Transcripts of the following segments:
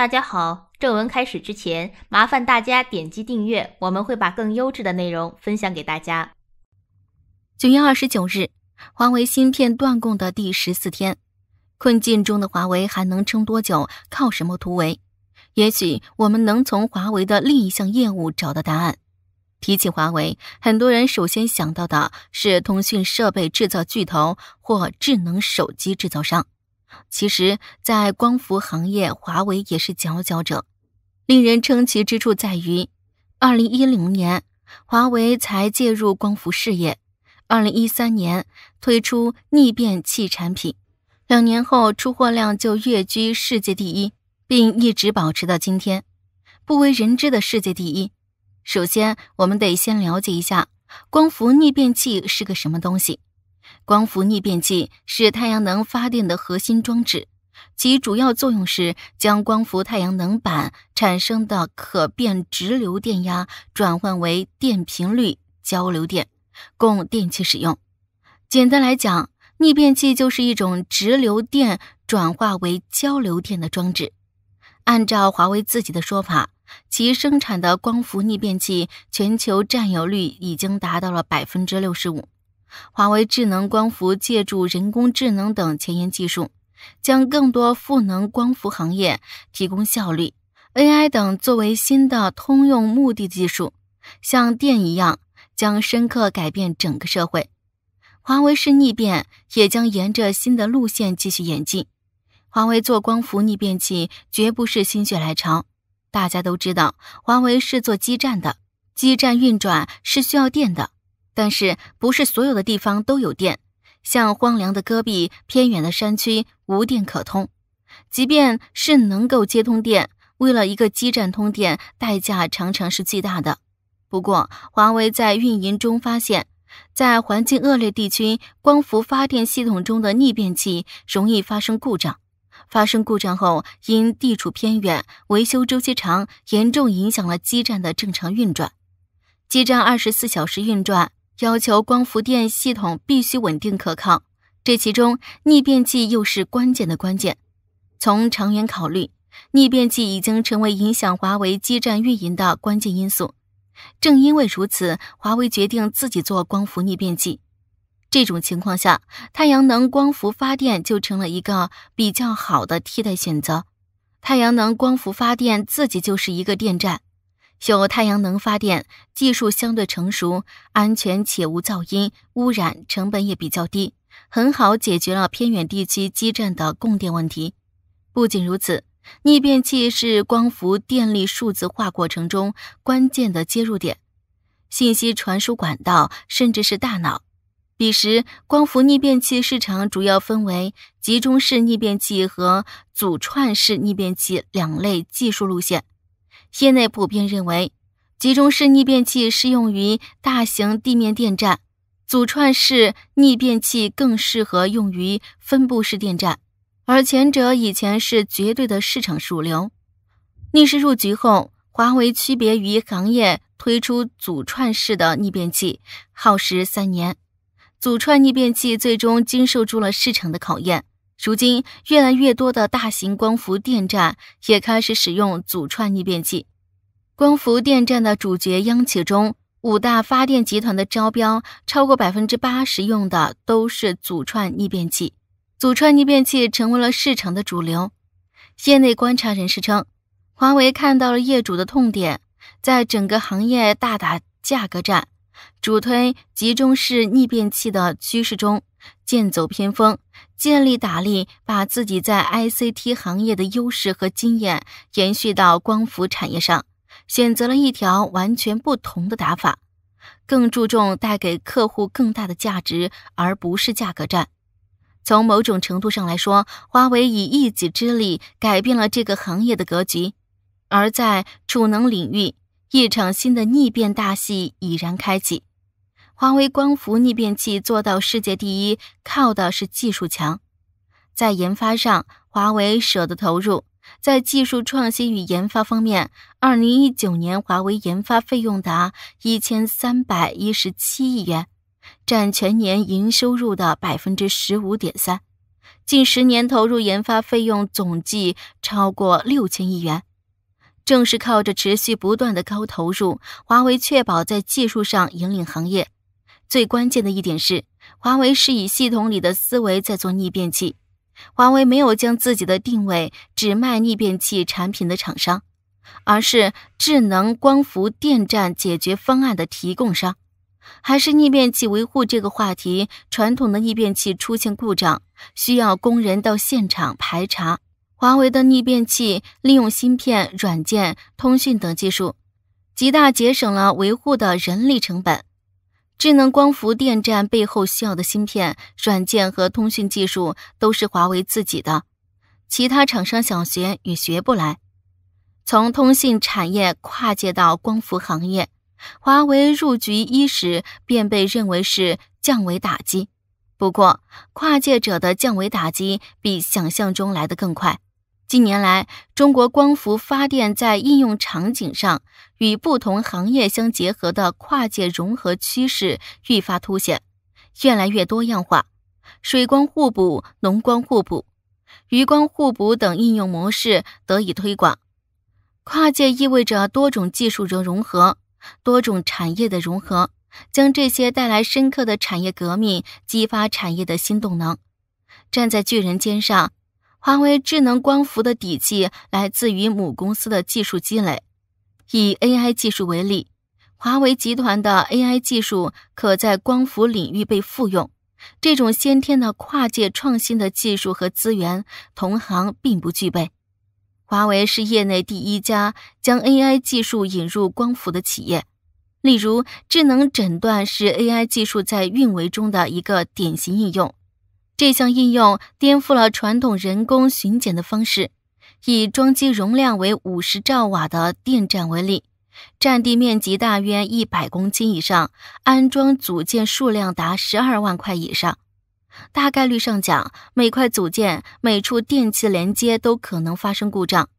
大家好，正文开始之前，麻烦大家点击订阅，我们会把更优质的内容分享给大家。九月二十九日，华为芯片断供的第十四天，困境中的华为还能撑多久？靠什么突围？也许我们能从华为的另一项业务找到答案。提起华为，很多人首先想到的是通讯设备制造巨头或智能手机制造商。其实，在光伏行业，华为也是佼佼者。令人称奇之处在于，2010年，华为才介入光伏事业；2013年推出逆变器产品，两年后出货量就跃居世界第一，并一直保持到今天。不为人知的世界第一。首先，我们得先了解一下光伏逆变器是个什么东西。光伏逆变器是太阳能发电的核心装置，其主要作用是将光伏太阳能板产生的可变直流电压转换为电频率交流电，供电器使用。简单来讲，逆变器就是一种直流电转化为交流电的装置。按照华为自己的说法，其生产的光伏逆变器全球占有率已经达到了百分之六十五。华为智能光伏借助人工智能等前沿技术，将更多赋能光伏行业，提供效率。AI 等作为新的通用目的技术，像电一样，将深刻改变整个社会。华为是逆变，也将沿着新的路线继续演进。华为做光伏逆变器绝不是心血来潮。大家都知道，华为是做基站的，基站运转是需要电的。但是，不是所有的地方都有电，像荒凉的戈壁、偏远的山区无电可通。即便是能够接通电，为了一个基站通电，代价常常是巨大的。不过，华为在运营中发现，在环境恶劣地区，光伏发电系统中的逆变器容易发生故障。发生故障后，因地处偏远，维修周期长，严重影响了基站的正常运转。基站二十四小时运转。要求光伏电系统必须稳定可靠，这其中逆变器又是关键的关键。从长远考虑，逆变器已经成为影响华为基站运营的关键因素。正因为如此，华为决定自己做光伏逆变器。这种情况下，太阳能光伏发电就成了一个比较好的替代选择。太阳能光伏发电自己就是一个电站。有太阳能发电技术相对成熟、安全且无噪音、污染，成本也比较低，很好解决了偏远地区基站的供电问题。不仅如此，逆变器是光伏电力数字化过程中关键的接入点，信息传输管道甚至是大脑。彼时，光伏逆变器市场主要分为集中式逆变器和组串式逆变器两类技术路线。业内普遍认为，集中式逆变器适用于大型地面电站，组串式逆变器更适合用于分布式电站，而前者以前是绝对的市场主流。逆势入局后，华为区别于行业推出组串式的逆变器，耗时三年，组串逆变器最终经受住了市场的考验。如今，越来越多的大型光伏电站也开始使用阻串逆变器。光伏电站的主角央企中五大发电集团的招标，超过百分之八十用的都是阻串逆变器。阻串逆变器成为了市场的主流。业内观察人士称，华为看到了业主的痛点，在整个行业大打价格战，主推集中式逆变器的趋势中。剑走偏锋，借力打力，把自己在 ICT 行业的优势和经验延续到光伏产业上，选择了一条完全不同的打法，更注重带给客户更大的价值，而不是价格战。从某种程度上来说，华为以一己之力改变了这个行业的格局。而在储能领域，一场新的逆变大戏已然开启。华为光伏逆变器做到世界第一，靠的是技术强。在研发上，华为舍得投入。在技术创新与研发方面，二零一九年华为研发费用达一千三百一十七亿元，占全年营收入的百分之十五点三。近十年投入研发费用总计超过六千亿元。正是靠着持续不断的高投入，华为确保在技术上引领行业。最关键的一点是，华为是以系统里的思维在做逆变器。华为没有将自己的定位只卖逆变器产品的厂商，而是智能光伏电站解决方案的提供商，还是逆变器维护这个话题。传统的逆变器出现故障，需要工人到现场排查，华为的逆变器利用芯片、软件、通讯等技术，极大节省了维护的人力成本。智能光伏电站背后需要的芯片、软件和通讯技术都是华为自己的，其他厂商想学也学不来。从通信产业跨界到光伏行业，华为入局伊始便被认为是降维打击。不过，跨界者的降维打击比想象中来得更快。近年来，中国光伏发电在应用场景上与不同行业相结合的跨界融合趋势愈发凸显，越来越多样化。水光互补、农光互补、渔光互补等应用模式得以推广。跨界意味着多种技术的融合，多种产业的融合，将这些带来深刻的产业革命，激发产业的新动能。站在巨人肩上。华为智能光伏的底气来自于母公司的技术积累。以 AI 技术为例，华为集团的 AI 技术可在光伏领域被复用。这种先天的跨界创新的技术和资源，同行并不具备。华为是业内第一家将 AI 技术引入光伏的企业。例如，智能诊断是 AI 技术在运维中的一个典型应用。这项应用颠覆了传统人工巡检的方式。以装机容量为五十兆瓦的电站为例，占地面积大约一百公顷以上，安装组件数量达十二万块以上。大概率上讲，每块组件、每处电器连接都可能发生故障，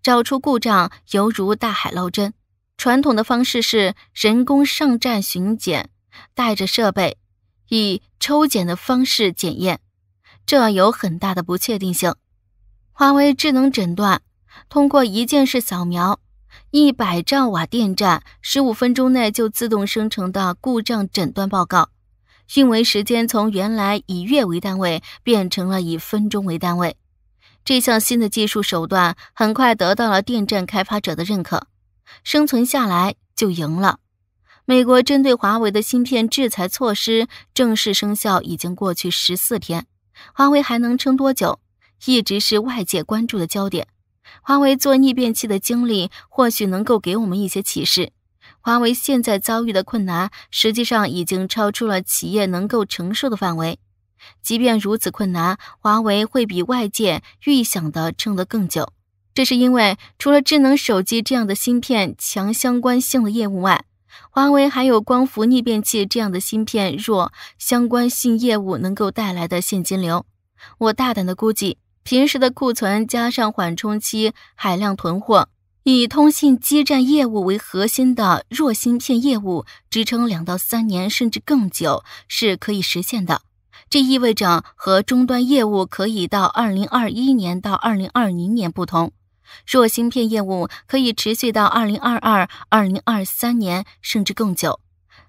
找出故障犹如大海捞针。传统的方式是人工上站巡检，带着设备。以抽检的方式检验，这有很大的不确定性。华为智能诊断通过一键式扫描，一百兆瓦电站十五分钟内就自动生成的故障诊断报告，运维时间从原来以月为单位变成了以分钟为单位。这项新的技术手段很快得到了电站开发者的认可，生存下来就赢了。美国针对华为的芯片制裁措施正式生效已经过去十四天，华为还能撑多久，一直是外界关注的焦点。华为做逆变器的经历或许能够给我们一些启示。华为现在遭遇的困难，实际上已经超出了企业能够承受的范围。即便如此困难，华为会比外界预想的撑得更久，这是因为除了智能手机这样的芯片强相关性的业务外，华为还有光伏逆变器这样的芯片弱相关性业务能够带来的现金流，我大胆的估计，平时的库存加上缓冲期海量囤货，以通信基站业务为核心的弱芯片业务支撑两到三年甚至更久是可以实现的。这意味着和终端业务可以到二零二一年到二零二零年不同。若芯片业务可以持续到2022、2023年，甚至更久。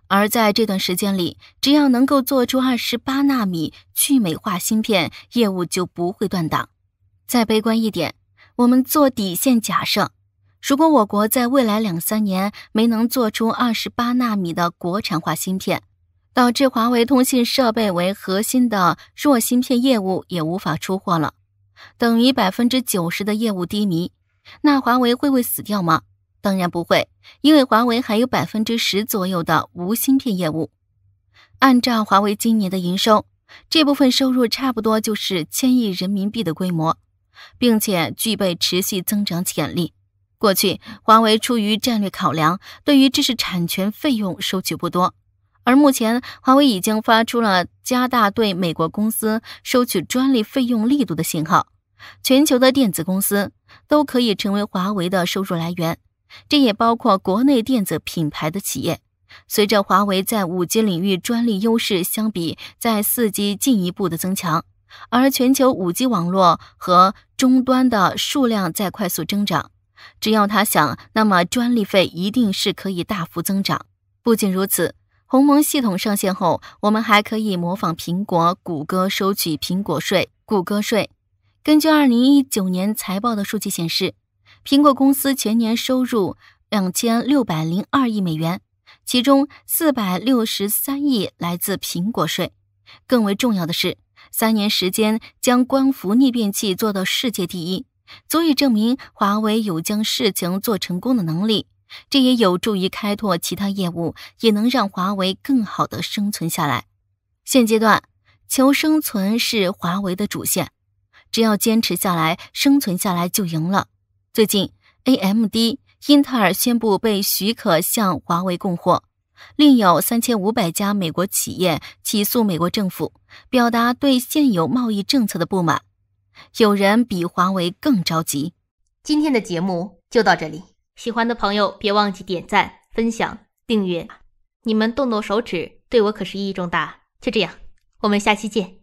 而在这段时间里，只要能够做出28纳米去美化芯片，业务就不会断档。再悲观一点，我们做底线假设：如果我国在未来两三年没能做出28纳米的国产化芯片，导致华为通信设备为核心的弱芯片业务也无法出货了。等于百分之九十的业务低迷，那华为会会死掉吗？当然不会，因为华为还有百分之十左右的无芯片业务。按照华为今年的营收，这部分收入差不多就是千亿人民币的规模，并且具备持续增长潜力。过去，华为出于战略考量，对于知识产权费用收取不多，而目前华为已经发出了加大对美国公司收取专利费用力度的信号。全球的电子公司都可以成为华为的收入来源，这也包括国内电子品牌的企业。随着华为在五 G 领域专利优势相比在四 G 进一步的增强，而全球五 G 网络和终端的数量在快速增长，只要他想，那么专利费一定是可以大幅增长。不仅如此，鸿蒙系统上线后，我们还可以模仿苹果、谷歌收取苹果税、谷歌税。根据二零一九年财报的数据显示，苹果公司全年收入两千六百零二亿美元，其中四百六十三亿来自苹果税。更为重要的是，三年时间将光伏逆变器做到世界第一，足以证明华为有将事情做成功的能力。这也有助于开拓其他业务，也能让华为更好的生存下来。现阶段，求生存是华为的主线。只要坚持下来，生存下来就赢了。最近，A M D、英特尔宣布被许可向华为供货，另有三千五百家美国企业起诉美国政府，表达对现有贸易政策的不满。有人比华为更着急。今天的节目就到这里，喜欢的朋友别忘记点赞、分享、订阅，你们动动手指对我可是意义重大。就这样，我们下期见。